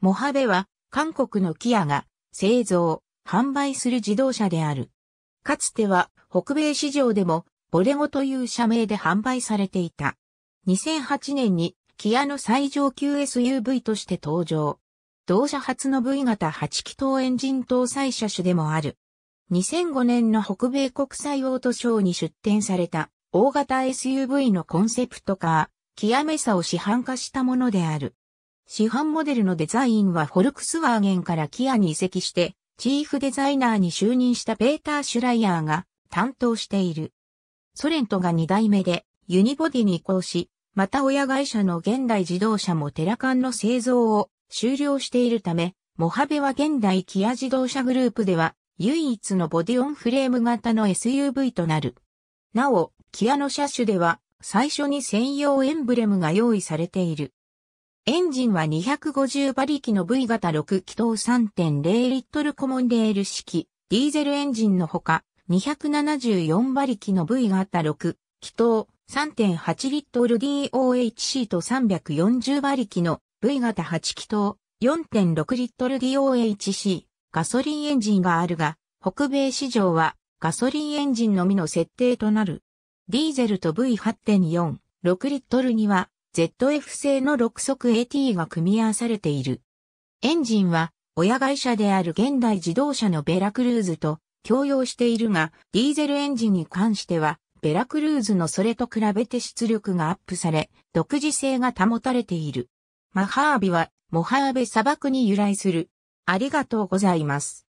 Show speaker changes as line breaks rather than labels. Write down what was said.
モハベは、韓国のキアが製造、販売する自動車である。
かつては、北米市場でも、ボレゴという社名で販売されていた。2008年に、キアの最上級 SUV として登場。同社初の V 型8気筒エンジン搭載車種でもある。2005年の北米国際オートショーに出展された大型 SUV のコンセプトカー、キアメサを市販化したものである。市販モデルのデザインはフォルクスワーゲンからキアに移籍して、チーフデザイナーに就任したペーター・シュライヤーが担当している。ソレントが2代目でユニボディに移行し、また親会社の現代自動車もテラカンの製造を終了しているため、モハベは現代キア自動車グループでは唯一のボディオンフレーム型の SUV となる。なお、キアの車種では最初に専用エンブレムが用意されている。エンジンは250馬力の V 型6気筒3.0リットルコモンレール式、ディーゼルエンジンのほか、274馬力の V 型6気筒3.8リットル DOHC と340馬力の V 型8気筒4.6リットル DOHC ガソリンエンジンがあるが、北米市場はガソリンエンジンのみの設定となる。ディーゼルと V8.4、6リットルには ZF 製の6速 AT が組み合わされている。エンジンは親会社である現代自動車のベラクルーズと共用しているが、ディーゼルエンジンに関しては、ベラクルーズのそれと比べて出力がアップされ、独自性が保たれている。マハービは、モハーベ砂漠に
由来する。ありがとうございます。